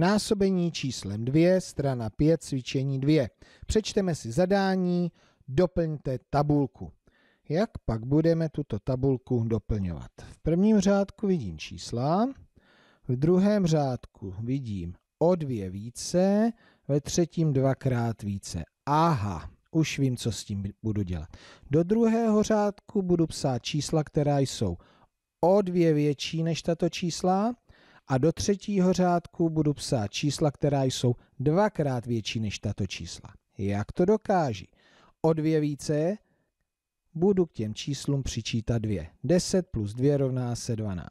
Násobení číslem 2, strana 5, cvičení 2. Přečteme si zadání, doplňte tabulku. Jak pak budeme tuto tabulku doplňovat? V prvním řádku vidím čísla, v druhém řádku vidím o dvě více, ve třetím dvakrát více. Aha, už vím, co s tím budu dělat. Do druhého řádku budu psát čísla, která jsou o dvě větší než tato čísla, a do třetího řádku budu psát čísla, která jsou dvakrát větší než tato čísla. Jak to dokáží? O dvě více budu k těm číslům přičítat dvě. 10 plus 2 rovná se 12.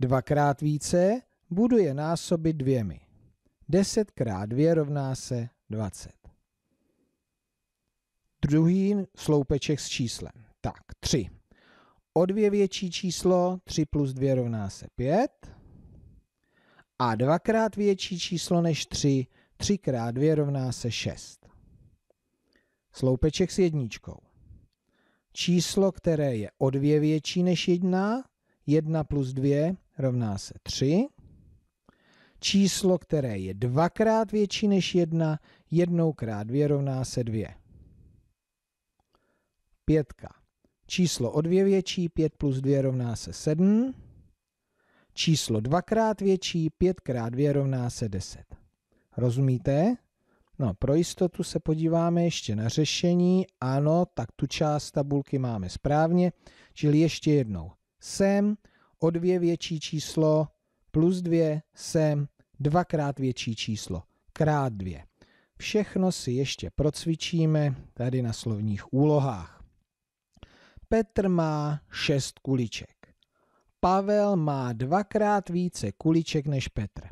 Dvakrát více budu je násobit dvěmi. 10 krát 2 rovná se 20. Druhý sloupeček s číslem. Tak, 3 o dvě větší číslo, 3 plus 2 rovná se 5. A dvakrát větší číslo než 3, 3 krát 2 rovná se 6. Sloupeček s jedničkou. Číslo, které je o dvě větší než 1, 1 plus 2 rovná se 3. Číslo, které je dvakrát větší než 1, 1 krát 2 rovná se 2. Pětka. Číslo o dvě větší, 5 plus 2 rovná se 7. Číslo dvakrát větší, 5 krát 2 rovná se 10. Rozumíte? No, pro jistotu se podíváme ještě na řešení. Ano, tak tu část tabulky máme správně. Čili ještě jednou. Sem o dvě větší číslo plus dvě, sem dvakrát větší číslo krát dvě. Všechno si ještě procvičíme tady na slovních úlohách. Petr má šest kuliček. Pavel má dvakrát více kuliček než Petr.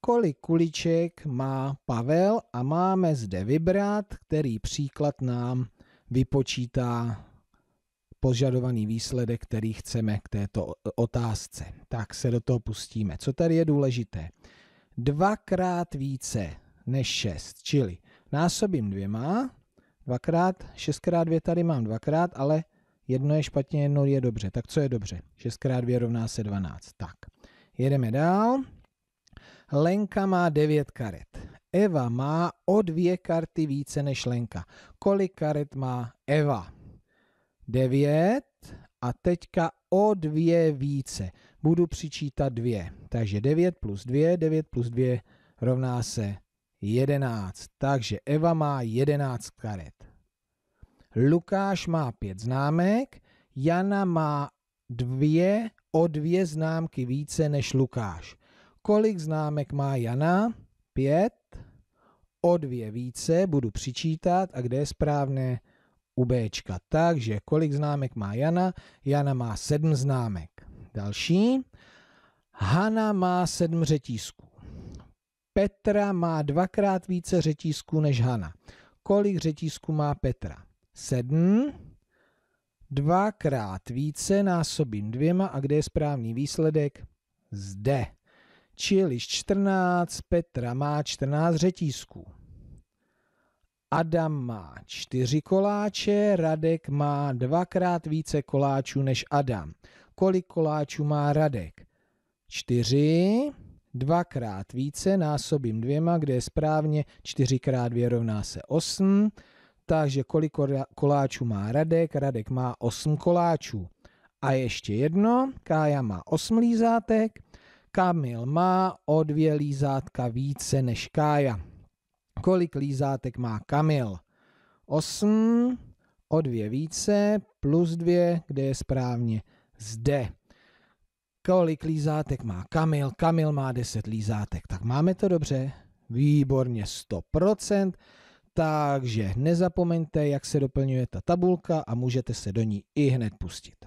Kolik kuliček má Pavel a máme zde vybrat, který příklad nám vypočítá požadovaný výsledek, který chceme k této otázce. Tak se do toho pustíme. Co tady je důležité? Dvakrát více než šest, čili násobím dvěma, dvakrát, šestkrát dvě tady mám dvakrát, ale Jedno je špatně, jedno je dobře. Tak co je dobře? 6 x 2 rovná se 12. Tak, jedeme dál. Lenka má 9 karet. Eva má o dvě karty více než Lenka. Kolik karet má Eva? 9 a teďka o dvě více. Budu přičítat dvě. Takže 9 plus 2, 9 plus 2 rovná se 11. Takže Eva má 11 karet. Lukáš má pět známek, Jana má dvě, o dvě známky více než Lukáš. Kolik známek má Jana? Pět. O dvě více budu přičítat a kde je správné? U Bčka. Takže kolik známek má Jana? Jana má sedm známek. Další. Hana má sedm řetízků. Petra má dvakrát více řetízků než Hana. Kolik řetízků má Petra? 7. 2 krát více násobím dvěma a kde je správný výsledek? Zde. Čili 14, Petra má 14 řetízků. Adam má 4 koláče, Radek má dvakrát více koláčů než Adam. Kolik koláčů má Radek? 4 2 krát více násobím dvěma, kde je správně 4 krát 2 rovná se 8 ptá, že kolik koláčů má Radek. Radek má 8 koláčů. A ještě jedno, Kája má 8 lízátek, Kamil má o dvě lízátka více než Kája. Kolik lízátek má Kamil? 8, o dvě více, plus dvě, kde je správně zde. Kolik lízátek má Kamil? Kamil má 10 lízátek. Tak máme to dobře? Výborně, 100%. Takže nezapomeňte, jak se doplňuje ta tabulka a můžete se do ní i hned pustit.